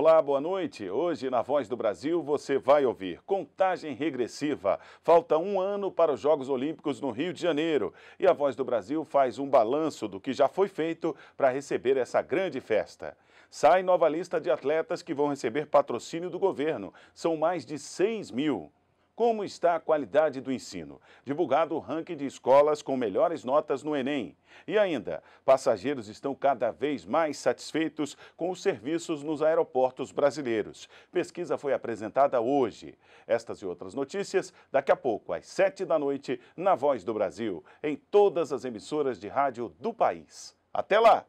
Olá, boa noite. Hoje, na Voz do Brasil, você vai ouvir contagem regressiva. Falta um ano para os Jogos Olímpicos no Rio de Janeiro. E a Voz do Brasil faz um balanço do que já foi feito para receber essa grande festa. Sai nova lista de atletas que vão receber patrocínio do governo. São mais de 6 mil. Como está a qualidade do ensino? Divulgado o ranking de escolas com melhores notas no Enem. E ainda, passageiros estão cada vez mais satisfeitos com os serviços nos aeroportos brasileiros. Pesquisa foi apresentada hoje. Estas e outras notícias daqui a pouco, às 7 da noite, na Voz do Brasil, em todas as emissoras de rádio do país. Até lá!